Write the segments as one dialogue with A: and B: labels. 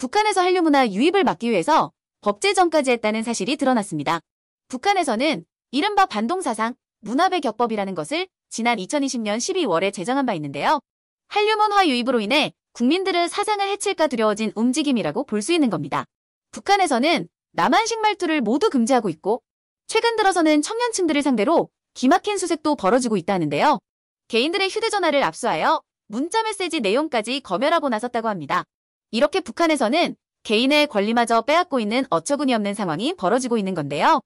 A: 북한에서 한류 문화 유입을 막기 위해서 법제정까지 했다는 사실이 드러났습니다. 북한에서는 이른바 반동사상, 문화배 격법이라는 것을 지난 2020년 12월에 제정한 바 있는데요. 한류문화 유입으로 인해 국민들은 사상을 해칠까 두려워진 움직임이라고 볼 수 있는 겁니다. 북한에서는 남한식 말투를 모두 금지하고 있고 최근 들어서는 청년층들을 상대로 기막힌 수색도 벌어지고 있다는데요. 개인들의 휴대전화를 압수하여 문자 메시지 내용까지 검열하고 나섰다고 합니다. 이렇게 북한에서는 개인의 권리마저 빼앗고 있는 어처구니 없는 상황이 벌어지고 있는 건데요.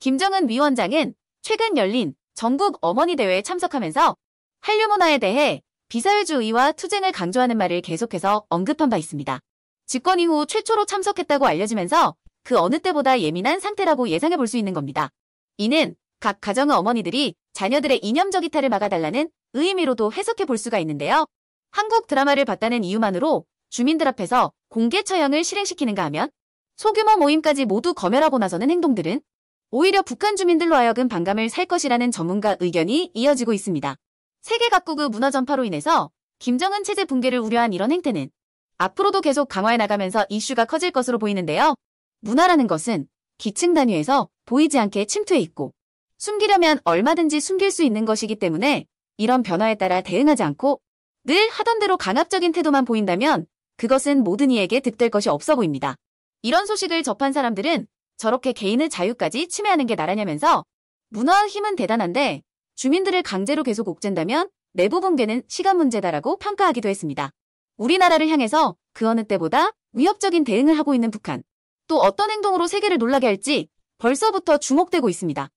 A: 김정은 위원장은 최근 열린 전국 어머니 대회에 참석하면서 한류 문화에 대해 비사회주의와 투쟁을 강조하는 말을 계속해서 언급한 바 있습니다. 집권 이후 최초로 참석했다고 알려지면서 그 어느 때보다 예민한 상태라고 예상해 볼 수 있는 겁니다. 이는 각 가정의 어머니들이 자녀들의 이념적 이탈을 막아달라는 의미로도 해석해 볼 수가 있는데요. 한국 드라마를 봤다는 이유만으로 주민들 앞에서 공개 처형을 실행시키는가 하면 소규모 모임까지 모두 검열하고 나서는 행동들은 오히려 북한 주민들로 하여금 반감을 살 것이라는 전문가 의견이 이어지고 있습니다. 세계 각국의 문화 전파로 인해서 김정은 체제 붕괴를 우려한 이런 행태는 앞으로도 계속 강화해 나가면서 이슈가 커질 것으로 보이는데요. 문화라는 것은 기층 단위에서 보이지 않게 침투해 있고 숨기려면 얼마든지 숨길 수 있는 것이기 때문에 이런 변화에 따라 대응하지 않고 늘 하던 대로 강압적인 태도만 보인다면 그것은 모든 이에게 득될 것이 없어 보입니다. 이런 소식을 접한 사람들은 저렇게 개인의 자유까지 침해하는 게 나라냐면서 문화와 힘은 대단한데 주민들을 강제로 계속 옥죄다면 내부 붕괴는 시간 문제다라고 평가하기도 했습니다. 우리나라를 향해서 그 어느 때보다 위협적인 대응을 하고 있는 북한. 또 어떤 행동으로 세계를 놀라게 할지 벌써부터 주목되고 있습니다.